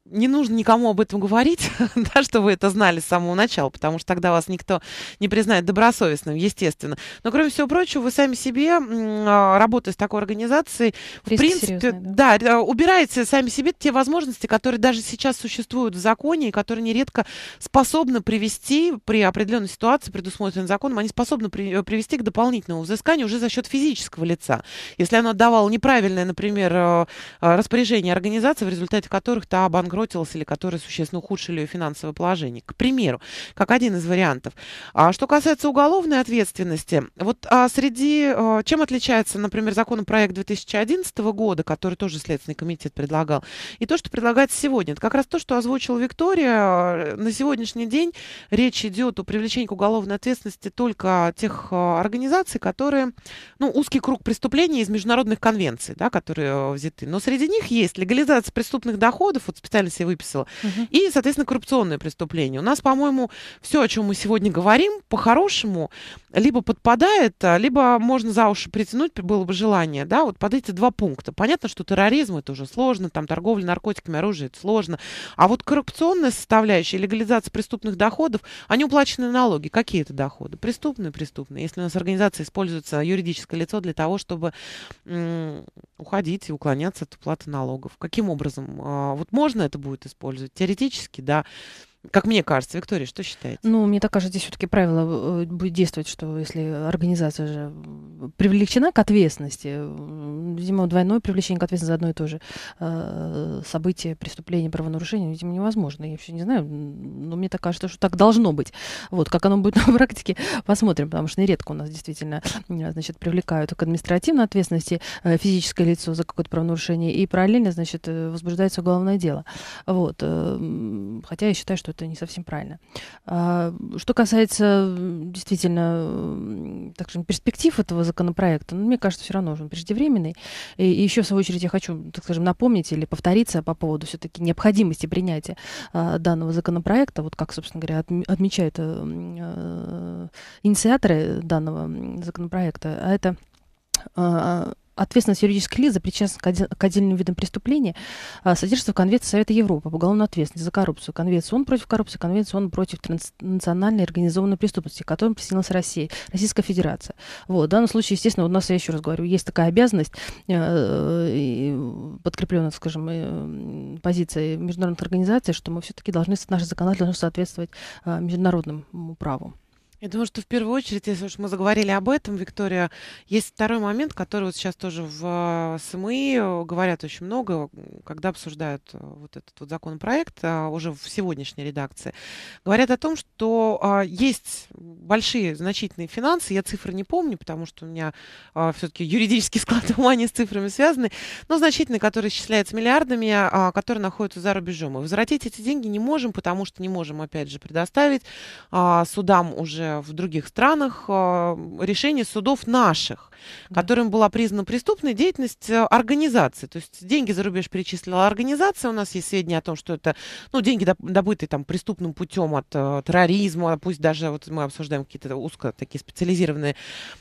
не нужно никому об этом говорить, <laughs> да, что вы это знали с самого начала, потому что тогда вас никто не признает добросовестным, естественно. Но, кроме всего прочего, вы сами себе, а, работая с такой организацией, Риск в принципе, серьезный, да. да, а, убираете сами себе те возможности, которые даже сейчас существуют в законе и которые нередко способны привести при определенной ситуации, предусмотренной законом, они способны при, э, привести к дополнительному взысканию уже за счет физического лица. Если оно отдавало неправильное, например, э, э, распоряжение организации, в результате которых то обанкротилась обанкротилась или которые существенно ухудшили ее финансовое положение. К примеру, как один из вариантов. А что касается уголовной ответственности, вот а среди... А, чем отличается, например, законопроект 2011 года, который тоже Следственный комитет предлагал, и то, что предлагается сегодня? Это как раз то, что озвучила Виктория. Э, на сегодняшний день речь идет о привлечении к уголовной ответственности только тех э, организаций, которые... Ну, узкий круг преступлений из международных конвенций, да, которые взяты. Но среди них есть легализация преступных доходов, вот специально специально себе выписала. Угу. И, соответственно, коррупционное преступление. У нас, по-моему, все, о чем мы сегодня говорим, по-хорошему, либо подпадает, а, либо можно за уши притянуть, было бы желание, да, вот под эти два пункта. Понятно, что терроризм это уже сложно, там торговля наркотиками, оружие это сложно. А вот коррупционная составляющая, легализация преступных доходов, они уплачены налоги. Какие это доходы? Преступные, преступные. Если у нас организация используется юридическое лицо для того, чтобы уходить и уклоняться от уплаты налогов. Каким образом? А, вот можно это это будет использовать. Теоретически, да, как мне кажется, Виктория, что считаете? Ну, мне так кажется, здесь все-таки правило э, будет действовать, что если организация же привлечена к ответственности, видимо, двойное привлечение к ответственности за одно и то же э, событие, преступление, правонарушение, видимо, невозможно. Я вообще не знаю, но мне так кажется, что так должно быть. Вот, как оно будет <laughs> на практике, посмотрим, потому что нередко у нас действительно, значит, привлекают к административной ответственности э, физическое лицо за какое-то правонарушение и параллельно, значит, возбуждается уголовное дело. Вот. Хотя я считаю, что это не совсем правильно. А, что касается действительно так скажем, перспектив этого законопроекта, ну, мне кажется, все равно он преждевременный. И, еще, в свою очередь, я хочу, так скажем, напомнить или повториться по поводу все-таки необходимости принятия а, данного законопроекта, вот как, собственно говоря, отмечают э, э, инициаторы данного законопроекта, а это а, ответственность юридических лиц за причастность к отдельным видам преступления а, содержится в Конвенции Совета Европы по уголовной ответственности за коррупцию, Конвенцию ООН против коррупции, Конвенцию ООН против транснациональной организованной преступности, к которой присоединилась Россия, Российская Федерация. Вот, в данном случае, естественно, у нас, я еще раз говорю, есть такая обязанность, э, подкрепленная, скажем, э, позицией международных организаций, что мы все-таки должны, наши законодательства должны соответствовать а, международному праву. Я думаю, что в первую очередь, если уж мы заговорили об этом, Виктория, есть второй момент, который вот сейчас тоже в э, СМИ э, говорят очень много, когда обсуждают э, вот этот вот законопроект а, уже в сегодняшней редакции. Говорят о том, что а, есть большие значительные финансы, я цифры не помню, потому что у меня а, все-таки юридический <laughs> склад ума не с цифрами связаны, но значительные, которые исчисляются миллиардами, которые находятся за рубежом. И возвратить эти деньги не можем, потому что не можем, опять же, предоставить судам уже Э, в других странах э, решений судов наших, которым была признана преступная деятельность э, организации. То есть деньги за рубеж перечислила организация. У нас есть сведения о том, что это ну, деньги, добытые там, преступным путем от терроризма, пусть даже вот мы обсуждаем какие-то узко такие специализированные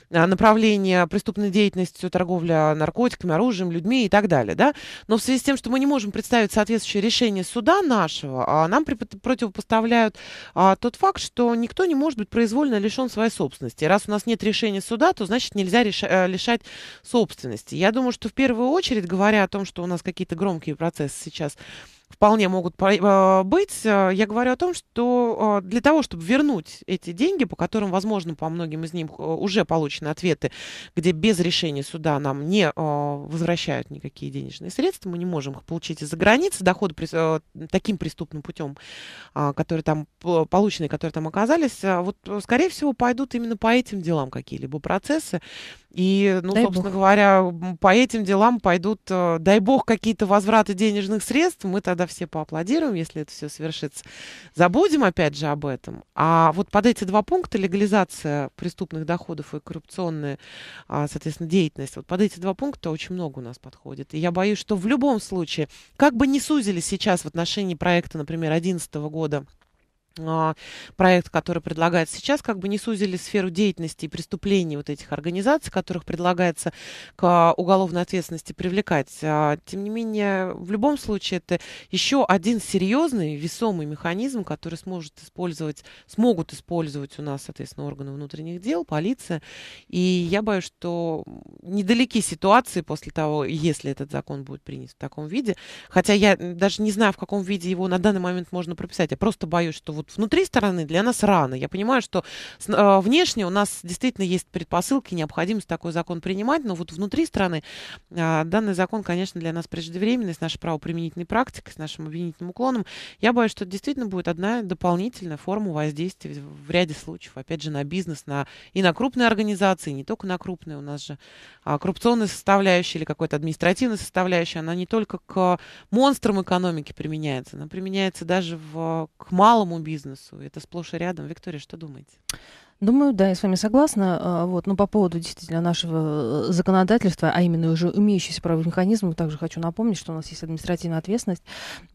направления преступной деятельности, торговля наркотиками, оружием, людьми и так далее. Да? Но в связи с тем, что мы не можем представить соответствующее решение суда нашего, а нам противопоставляют а, тот факт, что никто не может быть производ добровольно лишен своей собственности. Раз у нас нет решения суда, то значит нельзя э, лишать собственности. Я думаю, что в первую очередь, говоря о том, что у нас какие-то громкие процессы сейчас вполне могут э, быть. Э, я говорю о том, что э, для того, чтобы вернуть эти деньги, по которым, возможно, по многим из них уже получены ответы, где без решения суда нам не возвращают никакие денежные средства, мы не можем их получить из-за границы, доходы таким преступным путем, которые там получены, которые там оказались, вот, скорее всего, пойдут именно по этим делам какие-либо процессы. И, ну, дай собственно бог. говоря, по этим делам пойдут, э, дай бог, какие-то возвраты денежных средств. Мы тогда все поаплодируем, если это все свершится. Забудем, опять же, об этом. А вот под эти два пункта, легализация преступных доходов и коррупционная, а, соответственно, деятельность, вот под эти два пункта очень много у нас подходит. И я боюсь, что в любом случае, как бы не сузили сейчас в отношении проекта, например, 2011 года, а, проект, который предлагается сейчас, как бы не сузили сферу деятельности и преступлений вот этих организаций, которых предлагается к уголовной ответственности привлекать. А, тем не менее, в любом случае, это еще один серьезный, весомый механизм, который сможет использовать, смогут использовать у нас, соответственно, органы внутренних дел, полиция. И я боюсь, что недалеки ситуации после того, если этот закон будет принят в таком виде, хотя я даже не знаю, в каком виде его на данный момент можно прописать, я просто боюсь, что вот вот внутри стороны для нас рано. Я понимаю, что а, внешне у нас действительно есть предпосылки, необходимость такой закон принимать, но вот внутри страны а, данный закон, конечно, для нас преждевременный, с нашей правоприменительной практикой, с нашим обвинительным уклоном. Я боюсь, что это действительно будет одна дополнительная форма воздействия в ряде случаев, опять же, на бизнес, на, и на крупные организации, не только на крупные. У нас же а, коррупционная составляющая или какой-то административная составляющая, она не только к монстрам экономики применяется, она применяется даже в, к малому бизнесу бизнесу. Это сплошь и рядом. Виктория, что думаете? Думаю, да, я с вами согласна. А, вот, но по поводу действительно нашего э, законодательства, а именно уже имеющихся правовых механизмов, также хочу напомнить, что у нас есть административная ответственность,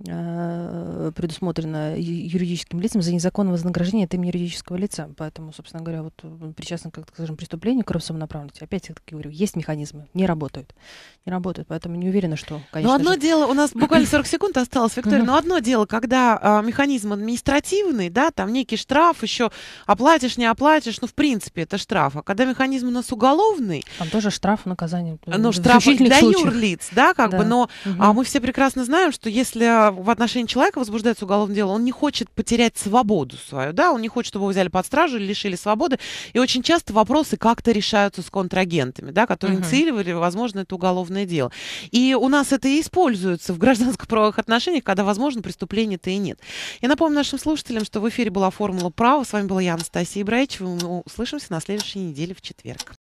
э, предусмотренная юридическим лицам за незаконное вознаграждение от имени юридического лица. Поэтому, собственно говоря, вот э, причастны к, скажем, преступлению, к направленности. Опять я таки говорю, есть механизмы, не работают. Не работают, поэтому не уверена, что, конечно Но одно же... дело, у нас буквально 40 <clears throat> секунд осталось, Виктория, но одно дело, когда а, механизм административный, да, там некий штраф еще, оплатишь, не оплатишь, платишь, ну, в принципе, это штраф. А когда механизм у нас уголовный... Там тоже штраф, наказание. Ну, штраф для случаев. юрлиц, да, как да. бы, но угу. а мы все прекрасно знаем, что если а, в отношении человека возбуждается уголовное дело, он не хочет потерять свободу свою, да, он не хочет, чтобы его взяли под стражу или лишили свободы. И очень часто вопросы как-то решаются с контрагентами, да, которые угу. инициировали, возможно, это уголовное дело. И у нас это и используется в гражданско-правовых отношениях, когда, возможно, преступления-то и нет. Я напомню нашим слушателям, что в эфире была «Формула права». С вами была я, Анастасия Ибраичева услышимся на следующей неделе в четверг.